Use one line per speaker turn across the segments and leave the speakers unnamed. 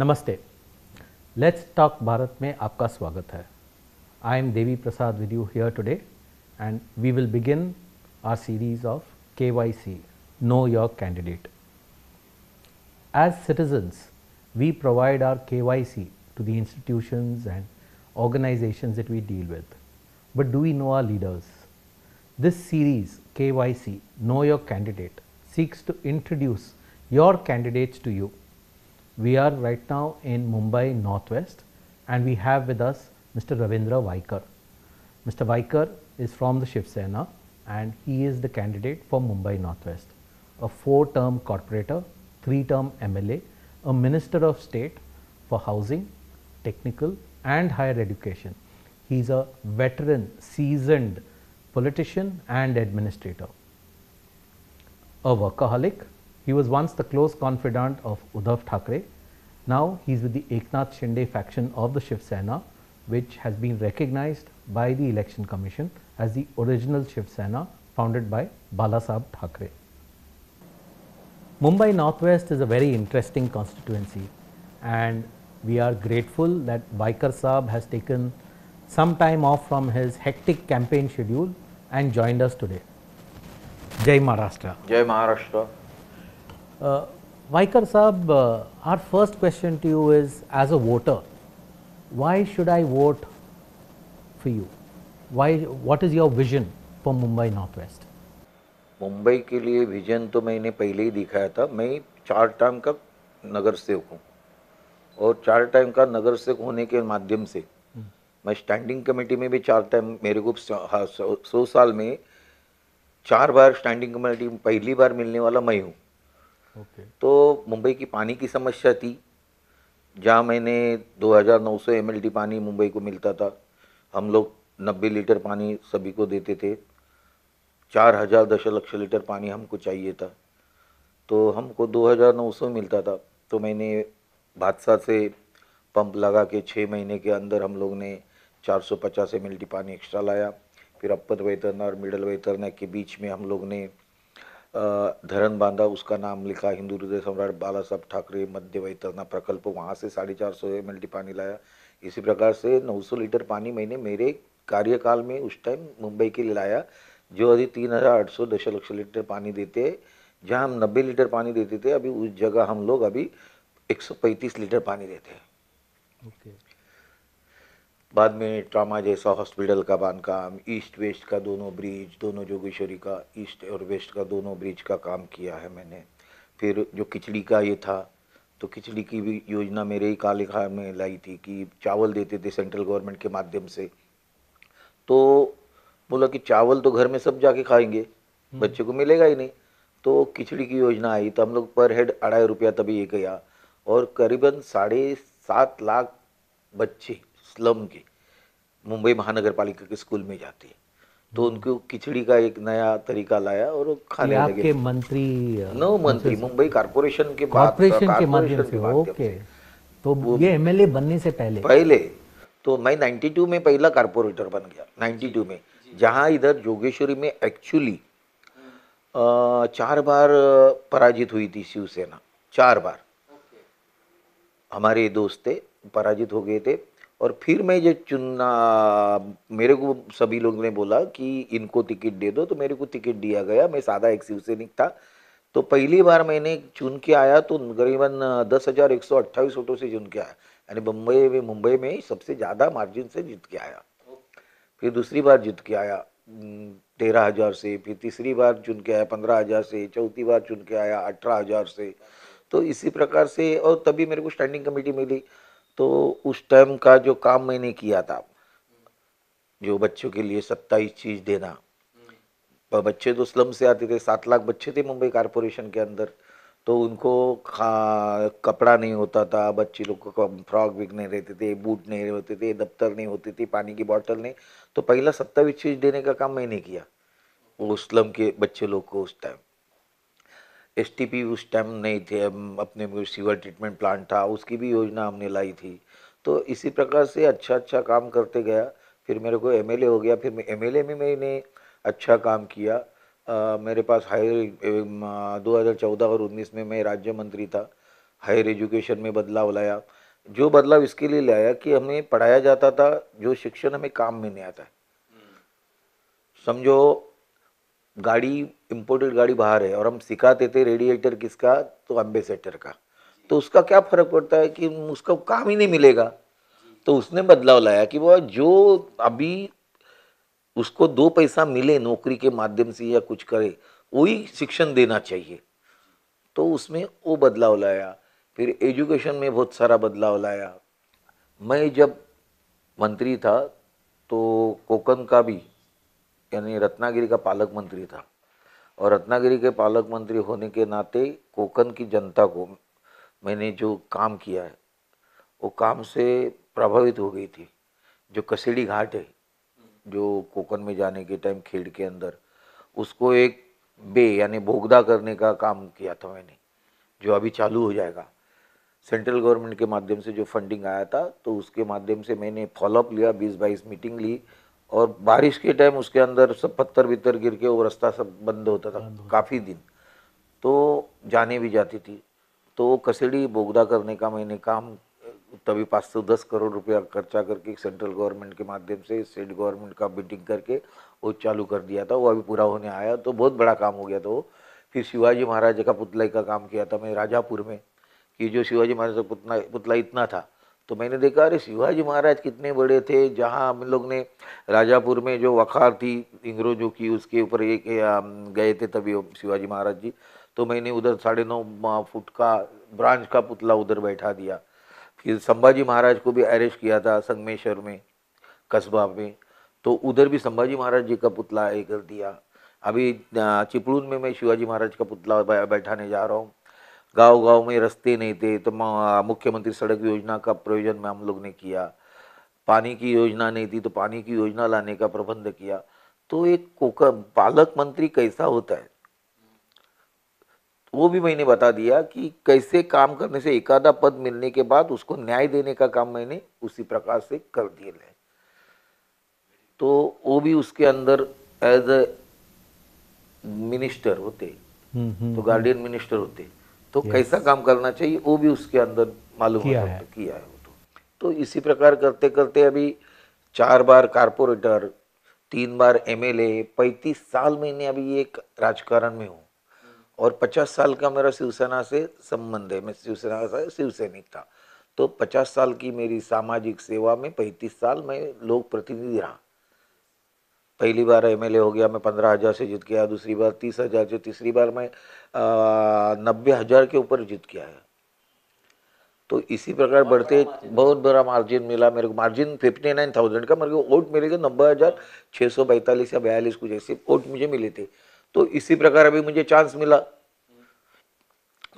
नमस्ते let's talk Bharat में आपका स्वागत है I am Devi Prasad with you here today and we will begin our series of KYC, Know Your Candidate. As citizens, we provide our KYC to the institutions and organizations that we deal with. But do we know our leaders? This series, KYC, Know Your Candidate, seeks to introduce your candidates to you we are right now in Mumbai Northwest and we have with us Mr. Ravindra Vaikar. Mr. Vaikar is from the Shiv Sena and he is the candidate for Mumbai Northwest, a four-term corporator, three-term MLA, a Minister of State for Housing, Technical and Higher Education. He is a veteran, seasoned politician and administrator, a workaholic he was once the close confidant of Uddhav Thackeray. Now he is with the Eknath Shinde faction of the Shiv Sena, which has been recognized by the Election Commission as the original Shiv Sena founded by Balasaab Thackeray. Mumbai Northwest is a very interesting constituency and we are grateful that Bikar Saab has taken some time off from his hectic campaign schedule and joined us today. Jai Maharashtra.
Jai Maharashtra.
Uh, Vaikar Saab, uh, our first question to you is as a voter, why should I vote for you? Why, what is your vision for Mumbai Northwest?
Mumbai के लिए vision तो मैंने पहले ही दिखाया था मैं चार time का नगर सेवक हूँ और चार टाइम का नगर सेवक होने के माध्यम से मैं स्टैंडिंग कमेटी में भी चार टाइम मेरे को सौ साल में चार बार स्टैंडिंग कमेटी पहली बार मिलने वाला मैं हूँ तो मुंबई की पानी की समस्या थी जहाँ मैंने 2,900 हज़ार पानी मुंबई को मिलता था हम लोग 90 लीटर पानी सभी को देते थे चार हज़ार दशलक्ष लीटर पानी हमको चाहिए था तो हमको 2,900 मिलता था तो मैंने बादशाह से पंप लगा के छः महीने के अंदर हम लोग ने 450 एमएलडी पानी एक्स्ट्रा लाया फिर अपर वेतरना और मिडल वैतरना के बीच में हम लोग ने धरन बांधा उसका नाम लिखा हिंदू हृदय सम्राट बाला साहब ठाकरे मध्य वैतरना प्रकल्प वहाँ से साढ़े चार सौ एम पानी लाया इसी प्रकार से 900 लीटर पानी मैंने मेरे कार्यकाल में उस टाइम मुंबई के लिए लाया जो अभी तीन हज़ार आठ सौ दशलक्ष लीटर पानी देते जहाँ हम नब्बे लीटर पानी देते थे अभी उस जगह हम लोग अभी पैंतीस लीटर पानी देते हैं okay. बाद में ट्रामा जैसा हॉस्पिटल का काम ईस्ट वेस्ट का दोनों ब्रिज दोनों जोगेश्वरी का ईस्ट और वेस्ट का दोनों ब्रिज का काम किया है मैंने फिर जो किचड़ी का ये था तो किचड़ी की भी योजना मेरे ही कालिखा में लाई थी कि चावल देते थे सेंट्रल गवर्नमेंट के माध्यम से तो बोला कि चावल तो घर में सब जाके खाएंगे हम्म। बच्चे को मिलेगा ही नहीं तो खिचड़ी की योजना आई तो हम लोग पर हेड अढ़ाई रुपया तभी ये गया और करीबन साढ़े सात लाख बच्चे स्लम के मुंबई महानगर पालिका के स्कूल में जाती है तो हम्म। उनको खिचड़ी का एक नया तरीका लाया और खाने लगे आपके
मंत्री नो uh, मंत्री मुंबई
कारपोरेशन के बाद कारपोरेशन के माध्यम से
ओके तो ये एमएलए बनने से पहले पहले
तो मैं 92 में पहला कारपोरेटर बन गया 92 में जहां इधर जोगेश्वरी में एक्चुअली हम्म। uh, चार बार uh, पराजित हुई थी शिवसेना चार बार हमारे दोस्त थे पराजित हो गए थे और फिर मैं ये चुनना मेरे को सभी लोग ने बोला कि इनको टिकट दे दो तो मेरे को टिकट दिया गया मैं सादा एक शिवसैनिक था तो पहली बार मैंने चुन के आया तो करीबन दस हज़ार एक सौ अट्ठाईस वोटों से चुन के आया यानी बम्बई में मुंबई में सबसे ज़्यादा मार्जिन से जीत के आया फिर दूसरी बार जीत के आया तेरह हज़ार से फिर तीसरी बार चुन के आया पंद्रह हज़ार से चौथी बार चुन के आया अठारह हज़ार से तो इसी प्रकार से और तभी मेरे को स्टैंडिंग कमेटी मिली तो उस टाइम का जो काम मैंने किया था जो बच्चों के लिए सत्ताईस चीज़ देना बच्चे तो स्लम से आते थे सात लाख बच्चे थे मुंबई कारपोरेशन के अंदर तो उनको कपड़ा नहीं होता था बच्चे लोग को फ्रॉक विक नहीं रहते थे बूट नहीं होते थे दफ्तर नहीं होते थे पानी की बॉटल नहीं तो पहला सत्ताईस चीज़ देने का काम मैंने किया वो स्लम के बच्चे लोग को उस टाइम एस उस टाइम नहीं थे अपने सीवर ट्रीटमेंट प्लांट था उसकी भी योजना हमने लाई थी तो इसी प्रकार से अच्छा अच्छा काम करते गया फिर मेरे को एम हो गया फिर एम एल में मैंने अच्छा काम किया आ, मेरे पास हायर 2014 और 19 में मैं राज्य मंत्री था हायर एजुकेशन में बदलाव लाया जो बदलाव इसके लिए लाया कि हमें पढ़ाया जाता था जो शिक्षण हमें काम में नहीं आता है हम्म। समझो गाड़ी इम्पोर्टेड गाड़ी बाहर है और हम सिखाते थे रेडिएटर किसका तो एम्बेसेटर का तो उसका क्या फ़र्क पड़ता है कि उसका काम ही नहीं मिलेगा तो उसने बदलाव लाया कि वो जो अभी उसको दो पैसा मिले नौकरी के माध्यम से या कुछ करे वही शिक्षण देना चाहिए तो उसमें वो बदलाव लाया फिर एजुकेशन में बहुत सारा बदलाव लाया मैं जब मंत्री था तो कोकन का भी यानी रत्नागिरी का पालक मंत्री था और रत्नागिरी के पालक मंत्री होने के नाते कोकन की जनता को मैंने जो काम किया है वो काम से प्रभावित हो गई थी जो कसीड़ी घाट है जो कोकन में जाने के टाइम खेड़ के अंदर उसको एक बे यानी भोगदा करने का काम किया था मैंने जो अभी चालू हो जाएगा सेंट्रल गवर्नमेंट के माध्यम से जो फंडिंग आया था तो उसके माध्यम से मैंने फॉलोअप लिया बीस बाईस मीटिंग ली और बारिश के टाइम उसके अंदर सब पत्थर बित्तर गिर के वो रास्ता सब बंद होता था काफ़ी दिन तो जाने भी जाती थी तो कसेड़ी बोगदा करने का मैंने काम तभी पाँच सौ दस करोड़ रुपया खर्चा करके सेंट्रल गवर्नमेंट के माध्यम से स्टेट गवर्नमेंट का मीटिंग करके वो चालू कर दिया था वो अभी पूरा होने आया तो बहुत बड़ा काम हो गया था वो फिर शिवाजी महाराज का पुतलाई का काम किया था मैं राजापुर में कि जो शिवाजी महाराज का पुतला पुतला इतना था तो मैंने देखा अरे शिवाजी महाराज कितने बड़े थे जहाँ हम लोग ने राजापुर में जो वखार थी अंग्रेजों की उसके ऊपर एक गए थे तभी शिवाजी महाराज जी तो मैंने उधर साढ़े नौ फुट का ब्रांच का पुतला उधर बैठा दिया फिर संभाजी महाराज को भी अरेस्ट किया था संगमेश्वर में कस्बा में तो उधर भी संभाजी महाराज जी का पुतला ये कर दिया अभी चिपड़ून में मैं शिवाजी महाराज का पुतला बैठाने जा रहा हूँ गांव गांव में रास्ते नहीं थे तो मुख्यमंत्री सड़क योजना का प्रयोजन में हम लोग ने किया पानी की योजना नहीं थी तो पानी की योजना लाने का प्रबंध किया तो एक कोका पालक मंत्री कैसा होता है वो भी मैंने बता दिया कि कैसे काम करने से एकादा पद मिलने के बाद उसको न्याय देने का काम मैंने उसी प्रकार से कर दिया है तो वो भी उसके अंदर एज ए मिनिस्टर होते हम्म, हम्म, तो गार्डियन हम्म। मिनिस्टर होते तो yes. कैसा काम करना चाहिए वो भी उसके अंदर मालूम किया है किया है वो तो तो इसी प्रकार करते करते अभी चार बार कारपोरेटर तीन बार एमएलए पैंतीस साल मैंने अभी एक राजकारण में हूँ और पचास साल का मेरा शिवसेना से संबंध है मैं शिवसेना का शिवसैनिक था तो पचास साल की मेरी सामाजिक सेवा में पैंतीस साल मैं लोक प्रतिनिधि रहा पहली बार एमएलए हो गया मैं पंद्रह हज़ार से जीत गया दूसरी बार तीस हज़ार से तीसरी बार मैं नब्बे हज़ार के ऊपर जीत गया है तो इसी प्रकार बढ़ते बहुत बड़ा मार्जिन मिला मेरे को मार्जिन फिफ्टी नाइन थाउजेंड का मेरे को वोट मिले थे नब्बे हज़ार छः सौ बैतालीस या बयालीस कुछ ऐसे वोट मुझे मिले थे तो इसी प्रकार अभी मुझे चांस मिला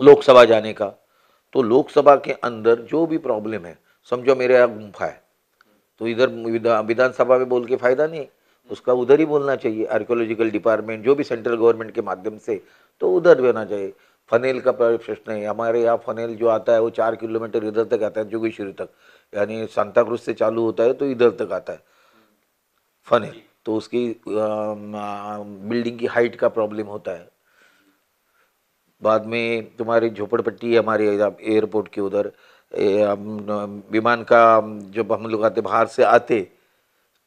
लोकसभा जाने का तो लोकसभा के अंदर जो भी प्रॉब्लम है समझो मेरे यहाँ गुम्फा है तो इधर विधानसभा में बोल के फायदा नहीं उसका उधर ही बोलना चाहिए आर्कियोलॉजिकल डिपार्टमेंट जो भी सेंट्रल गवर्नमेंट के माध्यम से तो उधर होना चाहिए फनेल का प्रश्न है हमारे यहाँ फनेल जो आता है वो चार किलोमीटर इधर तक आता है जोगेश्वरी तक यानी सांताक्रूज से चालू होता है तो इधर तक आता है फनेल तो उसकी बिल्डिंग की हाइट का प्रॉब्लम होता है बाद में तुम्हारी झोपड़पट्टी है हमारे एयरपोर्ट के उधर विमान का जब हम लोग आते बाहर से आते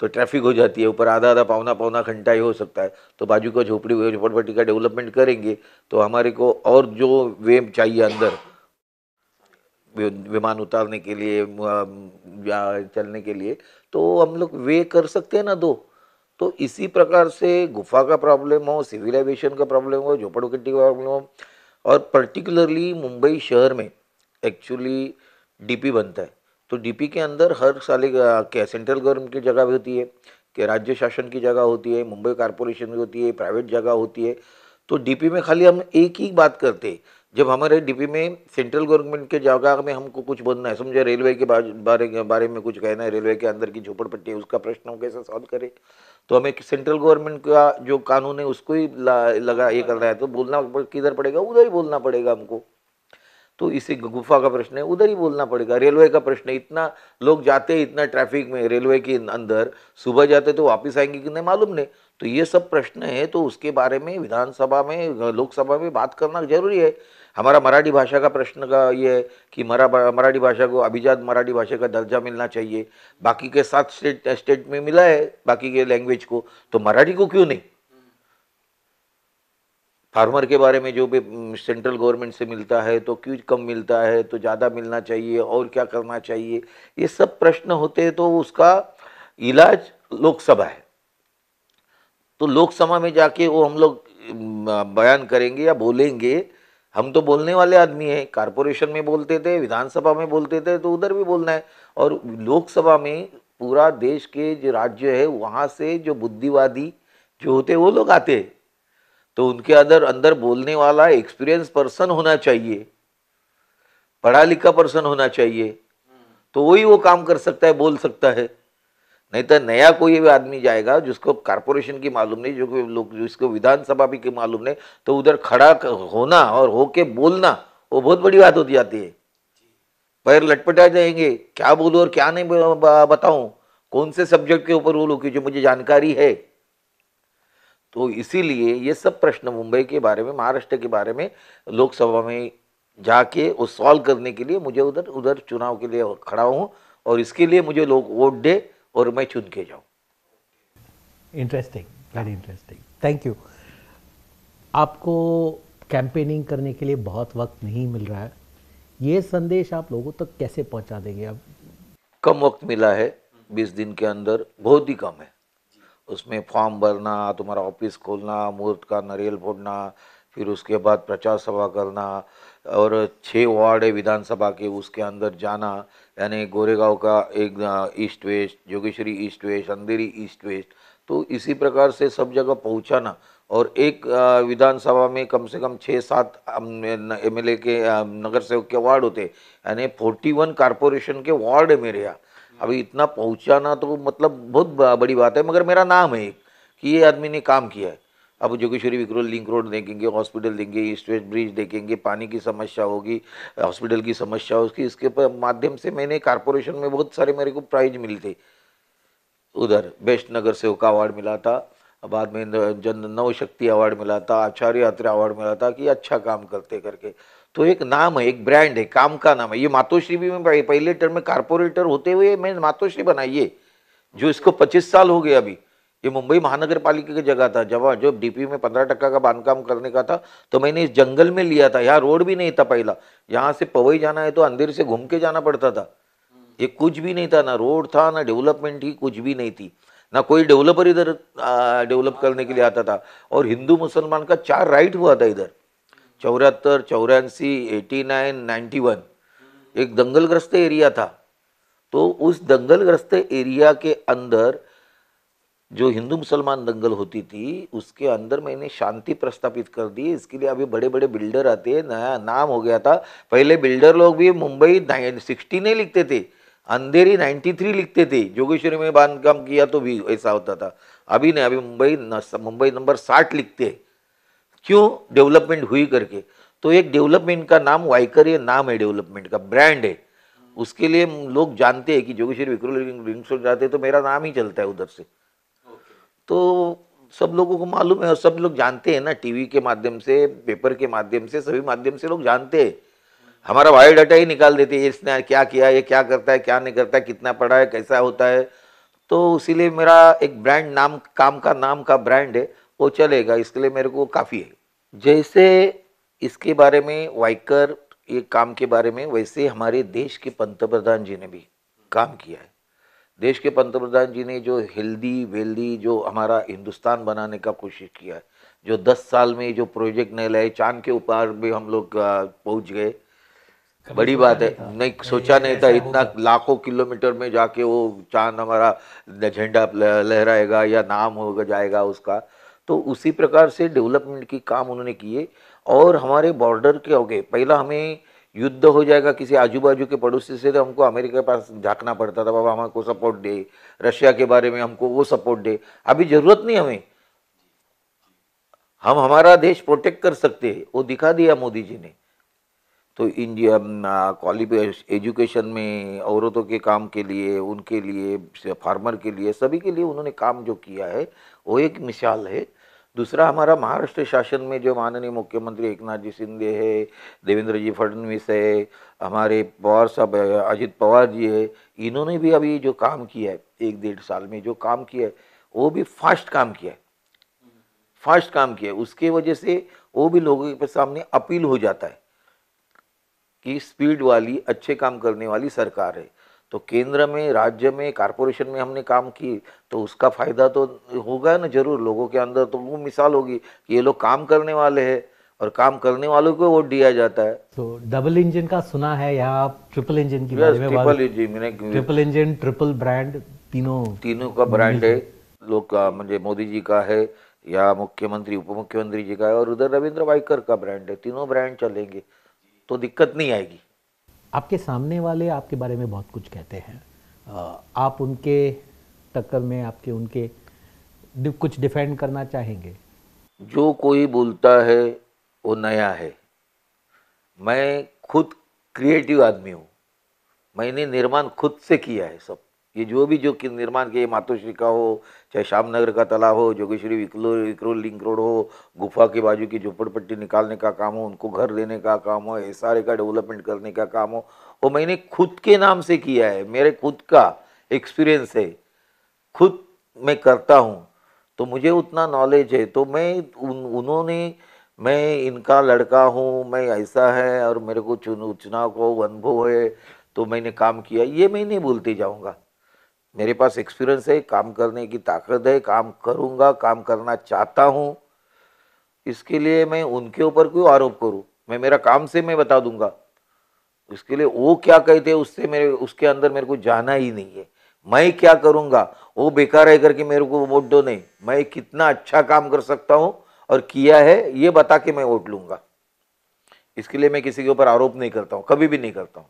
तो ट्रैफिक हो जाती है ऊपर आधा आधा पौना पौना घंटा ही हो सकता है तो बाजू का झोपड़ी झोपड़पट्टी का डेवलपमेंट करेंगे तो हमारे को और जो वे चाहिए अंदर विमान उतारने के लिए या चलने के लिए तो हम लोग वे कर सकते हैं ना दो तो इसी प्रकार से गुफा का प्रॉब्लम हो सिविलाइजेशन का प्रॉब्लम हो झोपड़पट्टी का प्रॉब्लम हो और पर्टिकुलरली मुंबई शहर में एक्चुअली डीपी बनता है तो डीपी के अंदर हर साल क्या सेंट्रल गवर्नमेंट की जगह भी होती है कि राज्य शासन की जगह होती है मुंबई कारपोरेशन भी होती है प्राइवेट जगह होती है तो डीपी में खाली हम एक ही बात करते हैं जब हमारे डीपी में सेंट्रल गवर्नमेंट के जगह में हमको कुछ बोलना है समझे रेलवे के बारे बारे में कुछ कहना है रेलवे के अंदर की झोपड़पट्टी है उसका प्रश्न हम कैसे सॉल्व करें तो हमें सेंट्रल गवर्नमेंट का जो कानून है उसको ही लगा ये करना है तो बोलना किधर पड़ेगा उधर ही बोलना पड़ेगा हमको तो इसी गुफा का प्रश्न है उधर ही बोलना पड़ेगा रेलवे का प्रश्न है इतना लोग जाते हैं इतना ट्रैफिक में रेलवे के अंदर सुबह जाते तो वापस आएंगे कि नहीं मालूम नहीं तो ये सब प्रश्न है तो उसके बारे में विधानसभा में लोकसभा में बात करना जरूरी है हमारा मराठी भाषा का प्रश्न का ये है कि मरा मराठी भाषा को अभिजात मराठी भाषा का दर्जा मिलना चाहिए बाकी के सात स्टेट स्टेट में मिला है बाकी के लैंग्वेज को तो मराठी को क्यों नहीं फार्मर के बारे में जो भी सेंट्रल गवर्नमेंट से मिलता है तो क्यों कम मिलता है तो ज़्यादा मिलना चाहिए और क्या करना चाहिए ये सब प्रश्न होते हैं तो उसका इलाज लोकसभा है तो लोकसभा में जाके वो हम लोग बयान करेंगे या बोलेंगे हम तो बोलने वाले आदमी हैं कारपोरेशन में बोलते थे विधानसभा में बोलते थे तो उधर भी बोलना है और लोकसभा में पूरा देश के जो राज्य है वहाँ से जो बुद्धिवादी जो होते वो लोग आते हैं तो उनके अंदर अंदर बोलने वाला एक्सपीरियंस पर्सन होना चाहिए पढ़ा लिखा पर्सन होना चाहिए तो वही वो काम कर सकता है बोल सकता है नहीं तो नया कोई भी आदमी जाएगा जिसको कारपोरेशन की मालूम नहीं जो कोई लोग जिसको विधानसभा भी की मालूम नहीं तो उधर खड़ा होना और होके बोलना वो बहुत बड़ी बात होती जाती है पैर लटपटा जाएंगे क्या बोलूँ और क्या नहीं बताऊँ कौन से सब्जेक्ट के ऊपर बोलूँ कि जो मुझे जानकारी है तो इसीलिए ये सब प्रश्न मुंबई के बारे में महाराष्ट्र के बारे में लोकसभा में जाके वो सॉल्व करने के लिए मुझे उधर उधर चुनाव के लिए खड़ा हूँ और इसके लिए मुझे लोग वोट दे और मैं चुन के जाऊँ
interesting very interesting thank you आपको कैंपेनिंग करने के लिए बहुत वक्त नहीं मिल रहा है ये संदेश आप लोगों तक तो कैसे पहुंचा देंगे आप
कम वक्त मिला है बीस दिन के अंदर बहुत ही कम है उसमें फॉर्म भरना तुम्हारा ऑफिस खोलना मुहूर्त का नरियल फोड़ना फिर उसके बाद प्रचार सभा करना और छः वार्ड है विधानसभा के उसके अंदर जाना यानी गोरेगांव का एक east west Jogeshwari east west Andheri east west तो इसी प्रकार से सब जगह पहुँचाना और एक विधानसभा में कम से कम छः सात एम एल के नगर सेवक के वार्ड होते यानी फोर्टी वन कारपोरेशन के वार्ड है मेरे यहाँ हम्म। अभी इतना पहुँचाना तो मतलब बहुत बड़ी बात है मगर मेरा नाम है एक कि ये आदमी ने काम किया है अब जोगेश्वरी विक्रोल लिंक रोड देखेंगे हॉस्पिटल देंगे ईस्ट वेस्ट ब्रिज देखेंगे पानी की समस्या होगी हॉस्पिटल की समस्या होगी इसके माध्यम से मैंने कारपोरेशन में बहुत सारे मेरे को प्राइज मिले थे उधर बेस्ट नगर सेवका अवार्ड मिला था बाद में जन नव शक्ति अवार्ड मिला था आचार्य यात्रा अवार्ड मिला था कि अच्छा काम करते करके तो एक नाम है एक ब्रांड है काम का नाम है ये मातोश्री भी मैं पहले टर्म में कारपोरेटर होते हुए मैं मातोश्री बनाई ये जो इसको पच्चीस साल हो गया अभी ये मुंबई महानगर पालिका की जगह था जब जब डीपी में पंद्रह टक्का का बांधकाम करने का था तो मैंने इस जंगल में लिया था यहाँ रोड भी नहीं था पहला यहाँ से पवई जाना है तो अंधेर से घूम के जाना पड़ता था ये कुछ भी नहीं था ना रोड था ना डेवलपमेंट ही कुछ भी नहीं थी ना कोई डेवलपर इधर डेवलप करने के लिए आता था और हिंदू मुसलमान का चार राइट हुआ था इधर चौरातर चौरासी एटी नाइन नाइन्टी वन एक दंगलग्रस्त एरिया था तो उस दंगलग्रस्त एरिया के अंदर जो हिंदू मुसलमान दंगल होती थी उसके अंदर मैंने शांति प्रस्तापित कर दी इसके लिए अभी बड़े बड़े बिल्डर आते हैं नया नाम हो गया था पहले बिल्डर लोग भी मुंबई सिक्सटी नहीं लिखते थे अंधेरी 93 लिखते थे जोगेश्वरी में बांधकाम किया तो भी ऐसा होता था अभी नहीं अभी मुंबई मुंबई नंबर 60 लिखते क्यों डेवलपमेंट हुई करके तो एक डेवलपमेंट का नाम वाइकरीय नाम है डेवलपमेंट का ब्रांड है उसके लिए लोग जानते हैं कि जोगेश्वरी विक्रोल रिंग्स जाते तो मेरा नाम ही चलता है उधर से तो सब लोगों को मालूम है और सब लोग जानते हैं ना टीवी के माध्यम से पेपर के माध्यम से सभी माध्यम से लोग जानते हैं हमारा डाटा ही निकाल देती है इसने क्या किया ये क्या करता है क्या नहीं करता है कितना पढ़ा है कैसा होता है तो इसीलिए मेरा एक ब्रांड नाम काम का नाम का ब्रांड है वो चलेगा इसके लिए मेरे को काफ़ी है जैसे इसके बारे में वाइकर ये काम के बारे में वैसे हमारे देश के पंतप्रधान जी ने भी काम किया है देश के पंतप्रधान जी ने जो हेल्दी वेल्दी जो हमारा हिंदुस्तान बनाने का कोशिश किया है जो 10 साल में जो प्रोजेक्ट नहीं लाए चांद के ऊपर भी हम लोग पहुंच गए बड़ी बात है नहीं सोचा नहीं था इतना लाखों किलोमीटर में जाके वो चांद हमारा झंडा लहराएगा या नाम होगा जाएगा उसका तो उसी प्रकार से डेवलपमेंट की काम उन्होंने किए और हमारे बॉर्डर के हो गए पहला हमें युद्ध हो जाएगा किसी आजू बाजू के पड़ोसी से तो हमको अमेरिका के पास झाँकना पड़ता था बाबा हमको सपोर्ट दे रशिया के बारे में हमको वो सपोर्ट दे अभी ज़रूरत नहीं हमें हम हमारा देश प्रोटेक्ट कर सकते हैं वो दिखा दिया मोदी जी ने तो इंडिया क्वालिफ एजुकेशन में औरतों के काम के लिए उनके लिए फार्मर के लिए सभी के लिए उन्होंने काम जो किया है वो एक मिसाल है दूसरा हमारा महाराष्ट्र शासन में जो माननीय मुख्यमंत्री एक नाथ जी शिंदे है देवेंद्र जी फडणवीस है हमारे पवार साहब अजित पवार जी है इन्होंने भी अभी जो काम किया है एक डेढ़ साल में जो काम किया है वो भी फास्ट काम किया है फास्ट काम किया है उसके वजह से वो भी लोगों के सामने अपील हो जाता है की स्पीड वाली अच्छे काम करने वाली सरकार है तो केंद्र में राज्य में कारपोरेशन में हमने काम की तो उसका फ़ायदा तो होगा ना जरूर लोगों के अंदर तो वो मिसाल होगी कि ये लोग काम करने वाले हैं और काम करने वालों को वोट दिया जाता है
तो डबल इंजन का सुना है या ट्रिपल इंजन की triple
engine triple
engine triple
brand तीनों तीनों का ब्रांड है लोग का मुझे मोदी जी का है या मुख्यमंत्री उप मुख्यमंत्री जी का है और उधर रविंद्र वाइकर का ब्रांड है तीनों ब्रांड चलेंगे तो दिक्कत नहीं आएगी
आपके सामने वाले आपके बारे में बहुत कुछ कहते हैं आप उनके टक्कर में आपके उनके कुछ डिफेंड करना चाहेंगे
जो कोई बोलता है वो नया है मैं खुद क्रिएटिव आदमी हूँ मैंने निर्माण खुद से किया है सब ये जो भी जो निर्माण किए मातोश्री का हो चाहे श्याम नगर का तालाब हो जोगेश्वरी विकलो विक्रो लिंक रोड हो गुफा के बाजू की झोपड़पट्टी निकालने का काम हो उनको घर देने का काम हो एस का डेवलपमेंट करने का काम हो वो मैंने खुद के नाम से किया है मेरे खुद का एक्सपीरियंस है खुद मैं करता हूँ तो मुझे उतना नॉलेज है तो मैं उन उन्होंने मैं इनका लड़का हूँ मैं ऐसा है और मेरे को चुन चुनाव को अनुभव है तो मैंने काम किया ये मैं नहीं बोलते जाऊँगा मेरे पास एक्सपीरियंस है काम करने की ताकत है काम करूंगा काम करना चाहता हूं इसके लिए मैं उनके ऊपर कोई आरोप करूं मैं मेरा काम से मैं बता दूंगा उसके लिए वो क्या कहते हैं उससे मेरे उसके अंदर मेरे को जाना ही नहीं है मैं क्या करूंगा वो बेकार है करके मेरे को वोट दो नहीं मैं कितना अच्छा काम कर सकता हूँ और किया है ये बता के मैं वोट लूंगा इसके लिए मैं किसी के ऊपर आरोप नहीं करता हूँ कभी भी नहीं करता हूँ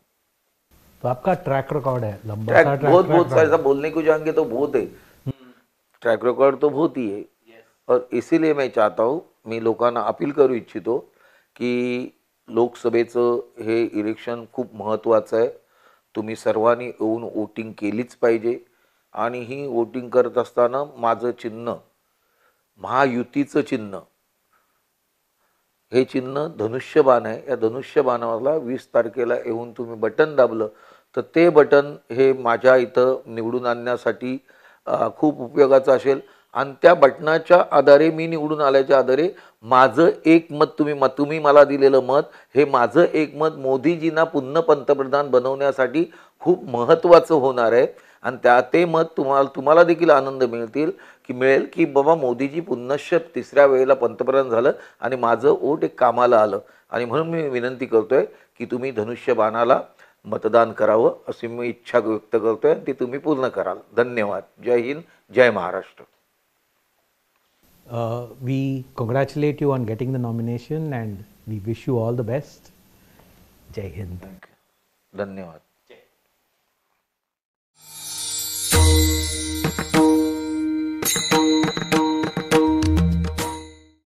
तो आपका ट्रैक रिकॉर्ड है लंबा ट्रैक, ट्रैक बहुत बहुत
बोलने को जाएंगे तो बहुत है ट्रॅक रेकॉर्ड तो बहुत ही है और इसीलिए मैं चाहता हूँ मी लोकांना अपील करू इच्छितो की लोकसभेचं हे इलेक्शन खूप महत्त्वाचं आहे तुम्ही सर्वांनी येऊन वोटिंग केलीच पाहिजे आणि ही वोटिंग करत असताना माझं चिन्ह महायुतीचं चिन्ह हे चिन्ह धनुष्यबाण आहे या धनुष्यबाणाला वीस तारखेला येऊन तुम्ही बटन दाबलं तर ते बटन हे माझ्या इथं निवडून आणण्यासाठी खूप उपयोगाचं असेल आणि त्या बटनाच्या आधारे मी निवडून आल्याच्या आधारे माझं एक मत तुम्ही मत तुम्ही मला दिलेलं मत हे माझं एक मत मोदीजींना पुन्हा पंतप्रधान बनवण्यासाठी खूप महत्त्वाचं होणार आहे आणि त्या ते मत तुम्हाला तुम्हाला देखील आनंद मिळतील की मिळेल की बाबा मोदीजी पुनश्च तिसऱ्या वेळेला पंतप्रधान झालं आणि माझं ओट एक कामाला आलं आणि म्हणून मी विनंती करतो आहे की तुम्ही धनुष्य बाणाला मतदान करावं अशी मी इच्छा व्यक्त करतोय आणि ती तुम्ही पूर्ण कराल धन्यवाद जय हिंद जय Maharashtra
we congratulate you on getting the nomination and we wish you all the best
जय हिंद धन्यवाद